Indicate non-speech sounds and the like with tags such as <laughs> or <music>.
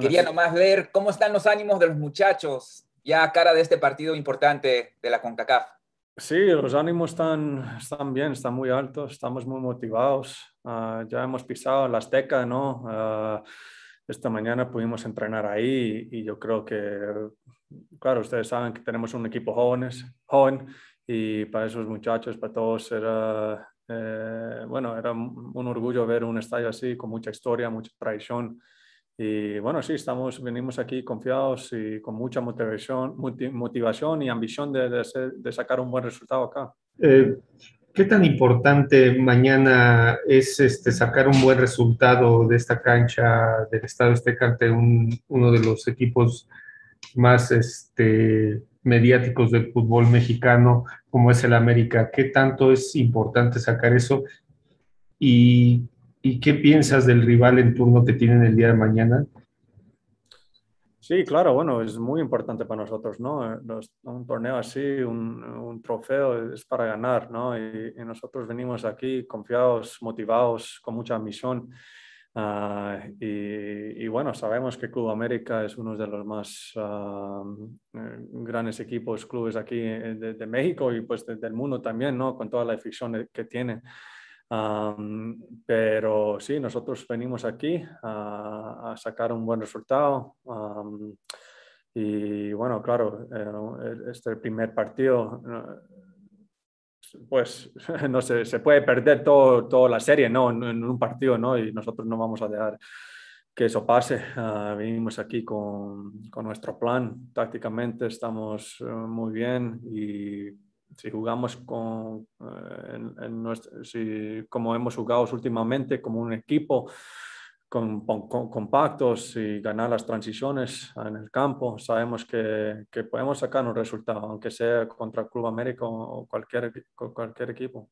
Quería nomás ver cómo están los ánimos de los muchachos ya a cara de este partido importante de la CONCACAF. Sí, los ánimos están, están bien, están muy altos, estamos muy motivados. Ah, ya hemos pisado la Azteca, ¿no? Ah, esta mañana pudimos entrenar ahí y, yo creo que, claro, ustedes saben que tenemos un equipo jóvenes, joven y para esos muchachos, para todos era, eh, bueno, era un orgullo ver un estadio así con mucha historia, mucha tradición. Y bueno, sí, estamos, venimos aquí confiados y con mucha motivación, motivación y ambición de, de, sacar un buen resultado acá. Eh, ¿Qué tan importante mañana es este, sacar un buen resultado de esta cancha del Estado Azteca ante uno de los equipos más este, mediáticos del fútbol mexicano, como es el América? ¿Qué tanto es importante sacar eso? ¿Y ¿Y qué piensas del rival en turno que tienen el día de mañana? Sí, claro, bueno, es muy importante para nosotros, ¿no? un torneo así, un, trofeo es para ganar, ¿no? Y, nosotros venimos aquí confiados, motivados, con mucha misión. Ah, y, bueno, sabemos que Club América es uno de los más ah, grandes equipos, clubes aquí de, México y pues del mundo también, ¿no? Con toda la afición que tiene pero sí, nosotros venimos aquí a sacar un buen resultado. y bueno, claro, eh, e, este primer partido, pues <laughs> no sé, se puede perder todo, toda la serie, ¿no? En, un partido, ¿no? Y nosotros no vamos a dejar que eso pase. Ah, venimos aquí con, con, nuestro plan. Tácticamente estamos eh, muy bien y si jugamos con, eh, si, como hemos jugado últimamente, como un equipo, con, compactos y ganar las transiciones en el campo. Sabemos que, podemos sacar un resultado, aunque sea contra el Club América o cualquier equipo.